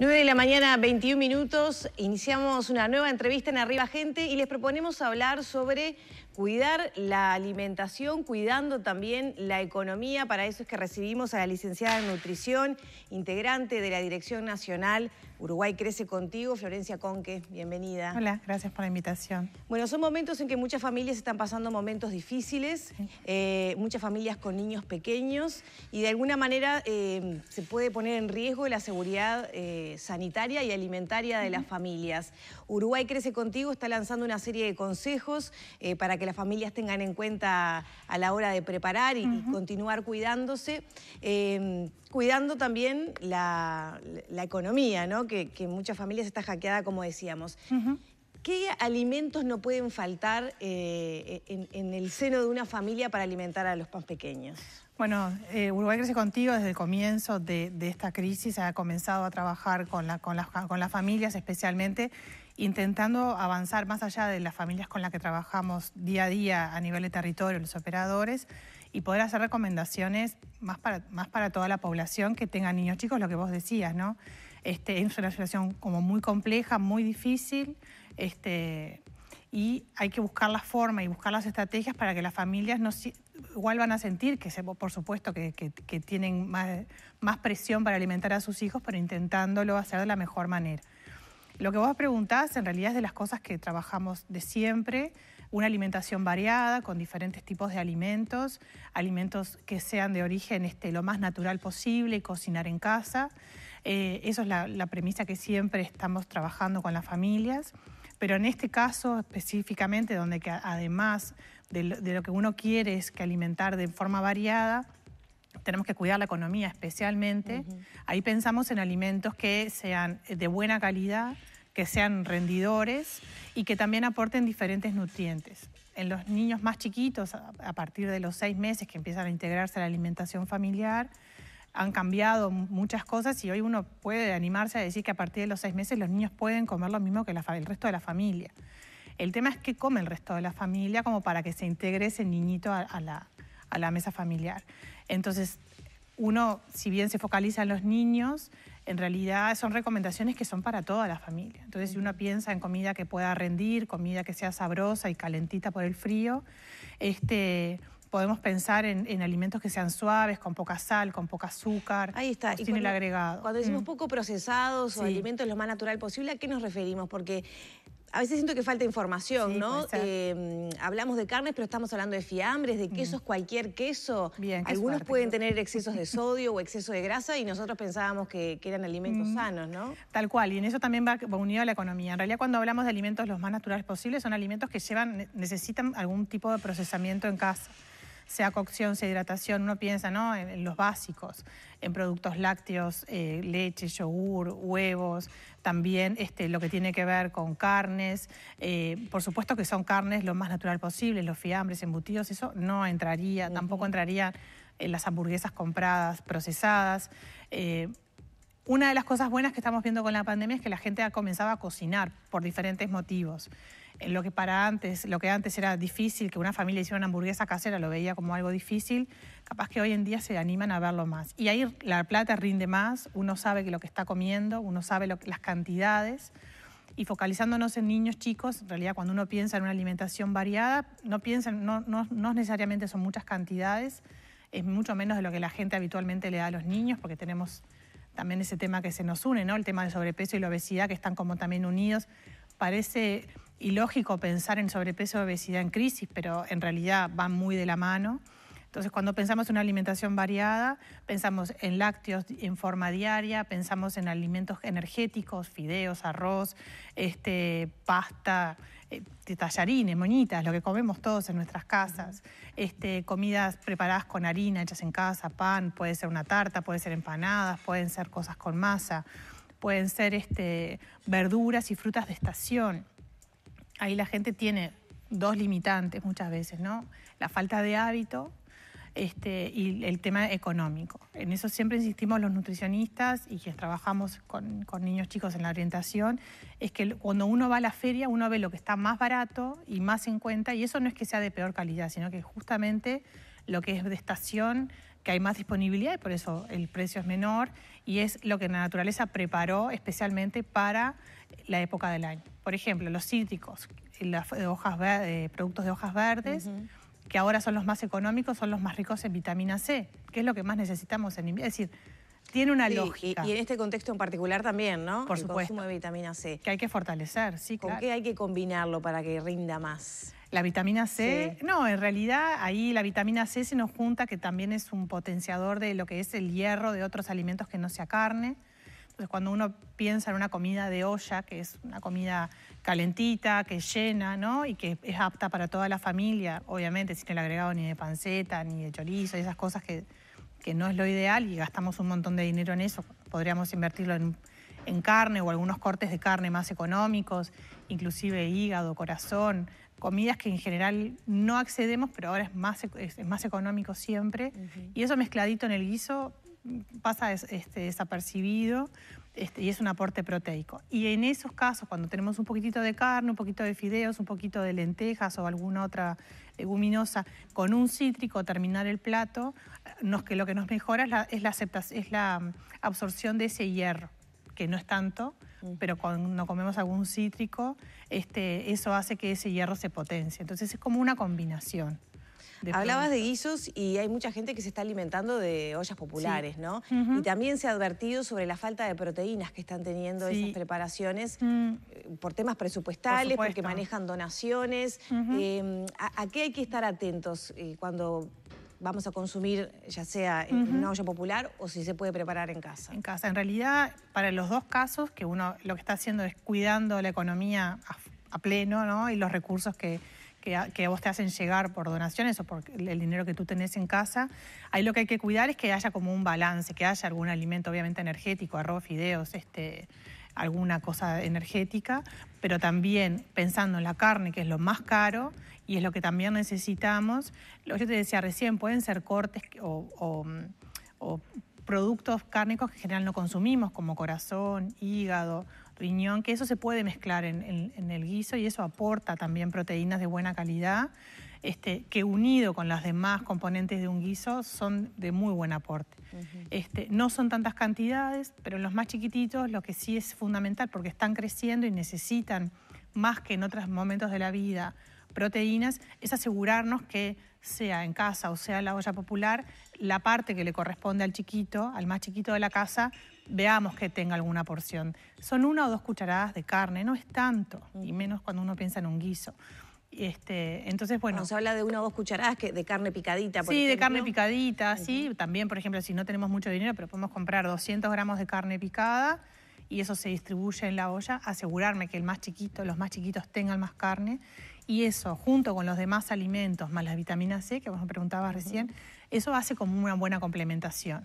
9 de la mañana, 21 minutos. Iniciamos una nueva entrevista en Arriba Gente y les proponemos hablar sobre cuidar la alimentación, cuidando también la economía. Para eso es que recibimos a la licenciada en nutrición, integrante de la Dirección Nacional Uruguay crece contigo, Florencia Conque, bienvenida. Hola, gracias por la invitación. Bueno, son momentos en que muchas familias están pasando momentos difíciles, eh, muchas familias con niños pequeños y de alguna manera eh, se puede poner en riesgo la seguridad eh, sanitaria y alimentaria de las familias. Uruguay crece contigo está lanzando una serie de consejos para que las familias tengan en cuenta a la hora de preparar y, y continuar cuidándose. Em, cuidando también la, economía, ¿no? Que, muchas familias está hackeada, como decíamos. ¿Qué alimentos no pueden faltar eh, en, el seno de una familia para alimentar a los más pequeños? Bueno, eh, Uruguay Crece Contigo desde el comienzo de, esta crisis ha comenzado a trabajar con, la, con, las, con las familias especialmente intentando avanzar más allá de las familias con las que trabajamos día a día a nivel de territorio, los operadores, y poder hacer recomendaciones más para, más para toda la población que tenga niños chicos, lo que vos decías, ¿no? Este, es una situación como muy compleja, muy difícil, este, y hay que buscar la forma y buscar las estrategias para que las familias no igual van a sentir que se, por supuesto que, tienen más, más presión para alimentar a sus hijos, pero intentándolo hacer de la mejor manera. Lo que vos preguntás en realidad es de las cosas que trabajamos de siempre, una alimentación variada con diferentes tipos de alimentos, alimentos que sean de origen este, lo más natural posible cocinar en casa. Eh, eso es la, premisa que siempre estamos trabajando con las familias pero en este caso específicamente, donde además de lo, que uno quiere es que alimentar de forma variada, tenemos que cuidar la economía especialmente. Ahí pensamos en alimentos que sean de buena calidad, que sean rendidores y que también aporten diferentes nutrientes. En los niños más chiquitos, a partir de los seis meses que empiezan a integrarse a la alimentación familiar, han cambiado muchas cosas y hoy uno puede animarse a decir que a partir de los seis meses los niños pueden comer lo mismo que el resto de la familia. El tema es que come el resto de la familia como para que se integre ese niñito la, a la mesa familiar. Entonces, uno, si bien se focaliza en los niños, en realidad son recomendaciones que son para toda la familia. Entonces, si uno piensa en comida que pueda rendir, comida que sea sabrosa y calentita por el frío, este, podemos pensar en, alimentos que sean suaves, con poca sal, con poco azúcar. Ahí está. Sin el agregado. Cuando decimos mm. poco procesados o alimentos lo más natural posible, ¿a qué nos referimos? Porque a veces siento que falta información, ¿no? Em, hablamos de carnes, pero estamos hablando de fiambres, de quesos, cualquier queso. Bien, Algunos pueden tener excesos de sodio o exceso de grasa y nosotros pensábamos que, eran alimentos mm. sanos, ¿no? Tal cual, y en eso también va, unido a la economía. En realidad, cuando hablamos de alimentos los más naturales posibles, son alimentos que llevan, necesitan algún tipo de procesamiento en casa sea cocción, sea hidratación, uno piensa ¿no? en, los básicos, en productos lácteos, eh, leche, yogur, huevos, también este, lo que tiene que ver con carnes. Eh, por supuesto que son carnes lo más natural posible, los fiambres, embutidos, eso no entraría, tampoco entraría en las hamburguesas compradas, procesadas. Eh, una de las cosas buenas que estamos viendo con la pandemia es que la gente ha comenzado a cocinar por diferentes motivos lo que para antes, lo que antes era difícil, que una familia hiciera una hamburguesa casera, lo veía como algo difícil, capaz que hoy en día se animan a verlo más. Y ahí la plata rinde más, uno sabe que lo que está comiendo, uno sabe las cantidades. Y focalizándonos en niños chicos, en realidad cuando uno piensa en una alimentación variada, no piensa, no, no, no necesariamente son muchas cantidades, es mucho menos de lo que la gente habitualmente le da a los niños, porque tenemos también ese tema que se nos une, ¿no? El tema del sobrepeso y la obesidad, que están como también unidos. Parece y lógico pensar en sobrepeso y obesidad en crisis, pero en realidad van muy de la mano. Entonces, cuando pensamos en una alimentación variada, pensamos en lácteos en forma diaria, pensamos en alimentos energéticos, fideos, arroz, este, pasta, eh, tallarines, moñitas, lo que comemos todos en nuestras casas, este, comidas preparadas con harina, hechas en casa, pan, puede ser una tarta, puede ser empanadas, pueden ser cosas con masa, pueden ser este, verduras y frutas de estación ahí la gente tiene dos limitantes muchas veces, ¿no? La falta de hábito este, y el tema económico. En eso siempre insistimos los nutricionistas y que trabajamos con, con, niños chicos en la orientación, es que cuando uno va a la feria uno ve lo que está más barato y más en cuenta, y eso no es que sea de peor calidad, sino que justamente lo que es de estación que hay más disponibilidad y por eso el precio es menor y es lo que la naturaleza preparó especialmente para la época del año. Por ejemplo, los cítricos, las eh, productos de hojas verdes, que ahora son los más económicos, son los más ricos en vitamina C, que es lo que más necesitamos en invierno. Es decir, tiene una lógica. Y, en este contexto en particular también, ¿no? Por el consumo de vitamina C. Que hay que fortalecer, sí, ¿Con qué hay que combinarlo para que rinda más? La vitamina C, no, en realidad ahí la vitamina C se nos junta, que también es un potenciador de lo que es el hierro de otros alimentos que no sea carne. Entonces, cuando uno piensa en una comida de olla, que es una comida calentita, que llena, ¿no? Y que es apta para toda la familia, obviamente, sin el agregado ni de panceta, ni de chorizo, esas cosas que, que no es lo ideal y gastamos un montón de dinero en eso. Podríamos invertirlo en en carne o algunos cortes de carne más económicos, inclusive hígado, corazón, comidas que en general no accedemos, pero ahora es más, más económico siempre. Y eso mezcladito en el guiso pasa este, desapercibido este, y es un aporte proteico. Y en esos casos, cuando tenemos un poquitito de carne, un poquito de fideos, un poquito de lentejas o alguna otra leguminosa, con un cítrico terminar el plato, nos, que lo que nos mejora es la absorción de ese hierro que no es tanto, mm. pero cuando comemos algún cítrico, este, eso hace que ese hierro se potencie. Entonces es como una combinación. Hablabas de guisos y hay mucha gente que se está alimentando de ollas populares, ¿no? Y también se ha advertido sobre la falta de proteínas que están teniendo esas preparaciones mm. eh, por temas presupuestales, porque manejan donaciones. Em, ¿a, qué hay que estar atentos eh, cuando vamos a consumir ya sea en eh, un olla popular o si se puede preparar en casa. En casa. En realidad, para los dos casos, que uno lo que está haciendo es cuidando la economía a, pleno ¿no? y los recursos que, vos te hacen llegar por donaciones o por el dinero que tú tenés en casa, ahí lo que hay que cuidar es que haya como un balance, que haya algún alimento obviamente energético, arroz, fideos, este, alguna cosa energética, pero también pensando en la carne, que es lo más caro y es lo que también necesitamos. Lo que yo te decía recién, pueden ser cortes o, productos cárnicos que en general no consumimos, como corazón, hígado, riñón, que eso se puede mezclar en, en el guiso y eso aporta también proteínas de buena calidad. Este, que unido con las demás componentes de un guiso son de muy buen aporte. este, no son tantas cantidades, pero en los más chiquititos lo que sí es fundamental porque están creciendo y necesitan más que en otros momentos de la vida proteínas, es asegurarnos que sea en casa o sea en la olla popular, la parte que le corresponde al chiquito, al más chiquito de la casa, veamos que tenga alguna porción. Son una o dos cucharadas de carne, no es tanto, y menos cuando uno piensa en un guiso. Este, entonces, bueno. Nos habla de una o dos cucharadas de carne picadita, por Sí, de carne picadita, sí. También, por ejemplo, si no tenemos mucho dinero, pero podemos comprar 200 gramos de carne picada y eso se distribuye en la olla. Asegurarme que el más chiquito, los más chiquitos tengan más carne. Y eso, junto con los demás alimentos, más las vitaminas C, que vos me preguntabas recién, eso hace como una buena complementación.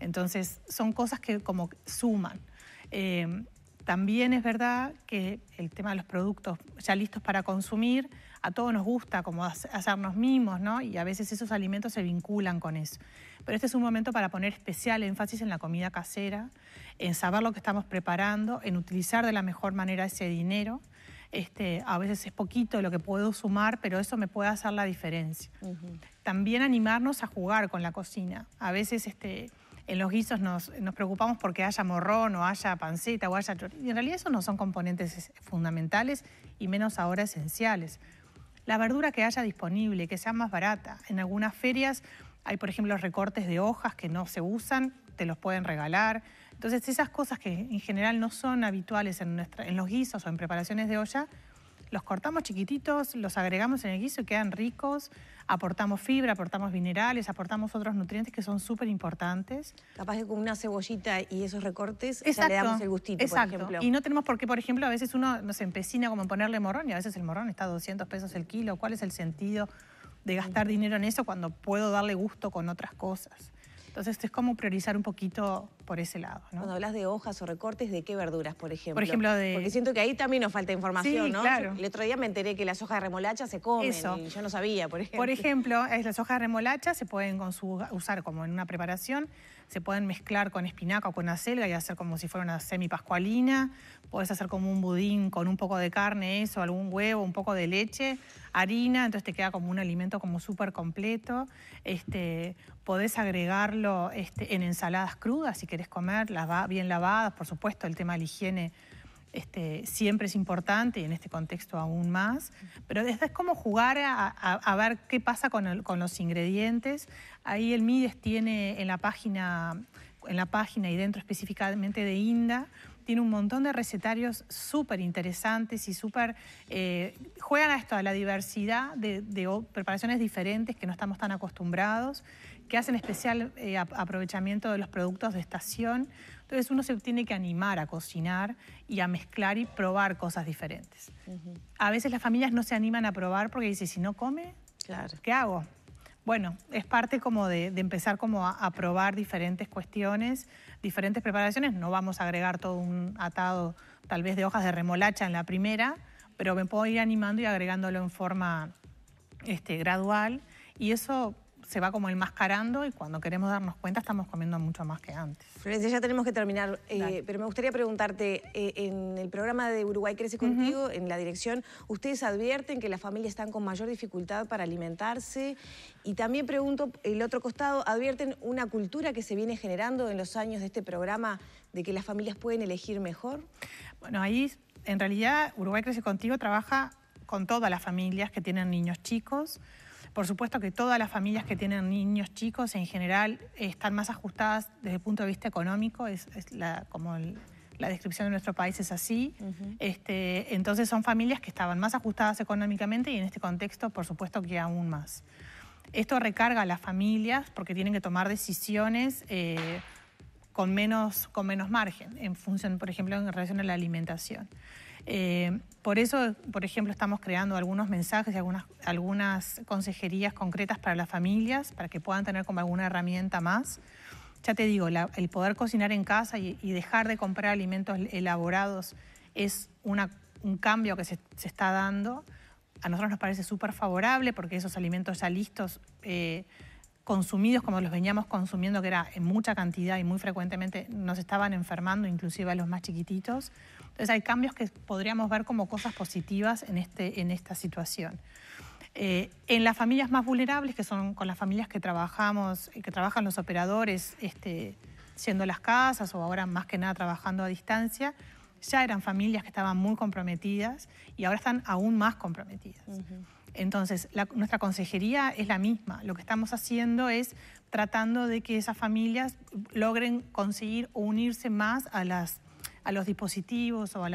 Entonces, son cosas que como suman. Eh, también es verdad que el tema de los productos ya listos para consumir, a todos nos gusta como hacernos mimos, ¿no? Y a veces esos alimentos se vinculan con eso. Pero este es un momento para poner especial énfasis en la comida casera, en saber lo que estamos preparando, en utilizar de la mejor manera ese dinero. Este, a veces es poquito lo que puedo sumar, pero eso me puede hacer la diferencia. También animarnos a jugar con la cocina. A veces este, en los guisos nos, preocupamos porque haya morrón o haya panceta o haya... Y en realidad esos no son componentes fundamentales y menos ahora esenciales. La verdura que haya disponible, que sea más barata. En algunas ferias hay, por ejemplo, recortes de hojas que no se usan, te los pueden regalar. Entonces, esas cosas que en general no son habituales en los guisos o en preparaciones de olla, los cortamos chiquititos, los agregamos en el guiso y quedan ricos. Aportamos fibra, aportamos minerales, aportamos otros nutrientes que son súper importantes. Capaz que con una cebollita y esos recortes le damos el gustito, por ejemplo. Y no tenemos por qué, por ejemplo, a veces uno nos empecina como en ponerle morrón y a veces el morrón está a 200 pesos el kilo. ¿Cuál es el sentido de gastar dinero en eso cuando puedo darle gusto con otras cosas? Entonces esto es como priorizar un poquito por ese lado. Cuando hablas de hojas o recortes, ¿de qué verduras, por ejemplo? Por ejemplo, Porque siento que ahí también nos falta información, ¿no? claro. el otro día me enteré que las hojas de remolacha se comen Eso. y yo no sabía, por ejemplo. Por ejemplo, las hojas de remolacha se pueden usar como en una preparación se pueden mezclar con espinaca o con acelga y hacer como si fuera una semipascualina. Podés hacer como un budín con un poco de carne, eso, algún huevo, un poco de leche, harina, entonces te queda como un alimento como súper completo. Este, podés agregarlo este, en ensaladas crudas si querés comer, las bien lavadas, por supuesto, el tema de la higiene este, siempre es importante y en este contexto aún más. Pero es, es como jugar a, ver qué pasa con, con, los ingredientes. Ahí el Mides tiene en la página, en la página y dentro específicamente de INDA tiene un montón de recetarios súper interesantes y súper... Eh, juegan a esto, a la diversidad de, preparaciones diferentes que no estamos tan acostumbrados, que hacen especial eh, aprovechamiento de los productos de estación. Entonces uno se tiene que animar a cocinar y a mezclar y probar cosas diferentes. A veces las familias no se animan a probar porque dicen, si no come, claro. ¿qué hago? Bueno, es parte como de, empezar como a probar diferentes cuestiones diferentes preparaciones. No vamos a agregar todo un atado tal vez de hojas de remolacha en la primera, pero me puedo ir animando y agregándolo en forma este, gradual. Y eso se va como enmascarando y cuando queremos darnos cuenta estamos comiendo mucho más que antes. Florencia, ya tenemos que terminar, eh, pero me gustaría preguntarte, eh, en el programa de Uruguay Crece Contigo, en la dirección, ustedes advierten que las familias están con mayor dificultad para alimentarse y también pregunto, el otro costado, ¿advierten una cultura que se viene generando en los años de este programa de que las familias pueden elegir mejor? Bueno, ahí en realidad Uruguay Crece Contigo trabaja con todas las familias que tienen niños chicos, por supuesto que todas las familias que tienen niños chicos en general están más ajustadas desde el punto de vista económico, es, como la descripción de nuestro país es así. Este, entonces son familias que estaban más ajustadas económicamente y en este contexto, por supuesto, que aún más. Esto recarga a las familias porque tienen que tomar decisiones eh, con, menos, con menos margen, en función, por ejemplo, en relación a la alimentación. Eh, por eso, por ejemplo, estamos creando algunos mensajes y algunas, algunas consejerías concretas para las familias, para que puedan tener como alguna herramienta más. Ya te digo, el poder cocinar en casa y, dejar de comprar alimentos elaborados es un cambio que se, está dando. A nosotros nos parece súper favorable porque esos alimentos ya listos, eh, consumidos como los veníamos consumiendo, que era en mucha cantidad y muy frecuentemente, nos estaban enfermando, inclusive a los más chiquititos. Entonces hay cambios que podríamos ver como cosas positivas en, este, en esta situación. Eh, en las familias más vulnerables, que son con las familias que trabajamos, eh, que trabajan los operadores, este, siendo las casas o ahora más que nada trabajando a distancia, ya eran familias que estaban muy comprometidas y ahora están aún más comprometidas. Entonces, nuestra consejería es la misma. Lo que estamos haciendo es tratando de que esas familias logren conseguir o unirse más a las a los dispositivos o a,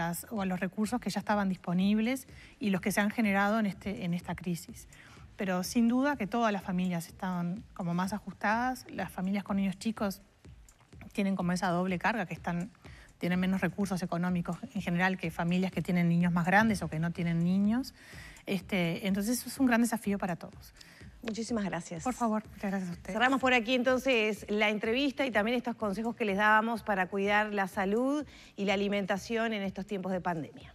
los recursos que ya estaban disponibles y los que se han generado en, este, esta crisis. Pero sin duda que todas las familias están como más ajustadas, las familias con niños chicos tienen como esa doble carga, que están, tienen menos recursos económicos en general que familias que tienen niños más grandes o que no tienen niños. Este, entonces es un gran desafío para todos. Muchísimas gracias. Por favor, muchas gracias a Cerramos por aquí entonces la entrevista y también estos consejos que les dábamos para cuidar la salud y la alimentación en estos tiempos de pandemia.